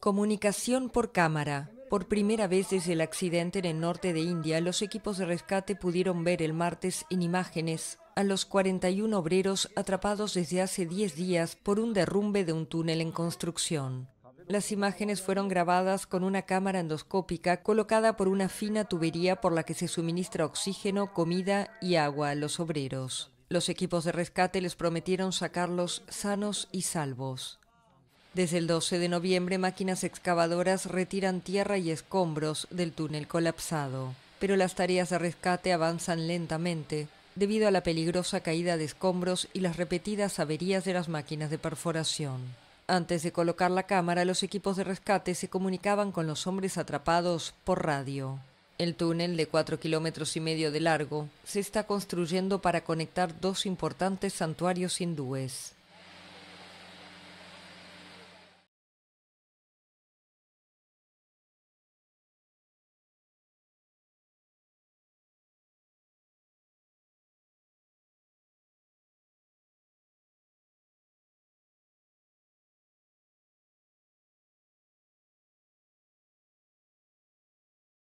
Comunicación por cámara. Por primera vez desde el accidente en el norte de India, los equipos de rescate pudieron ver el martes en imágenes a los 41 obreros atrapados desde hace 10 días por un derrumbe de un túnel en construcción. Las imágenes fueron grabadas con una cámara endoscópica colocada por una fina tubería por la que se suministra oxígeno, comida y agua a los obreros. Los equipos de rescate les prometieron sacarlos sanos y salvos. Desde el 12 de noviembre, máquinas excavadoras retiran tierra y escombros del túnel colapsado. Pero las tareas de rescate avanzan lentamente debido a la peligrosa caída de escombros y las repetidas averías de las máquinas de perforación. Antes de colocar la cámara, los equipos de rescate se comunicaban con los hombres atrapados por radio. El túnel de cuatro kilómetros y medio de largo se está construyendo para conectar dos importantes santuarios hindúes.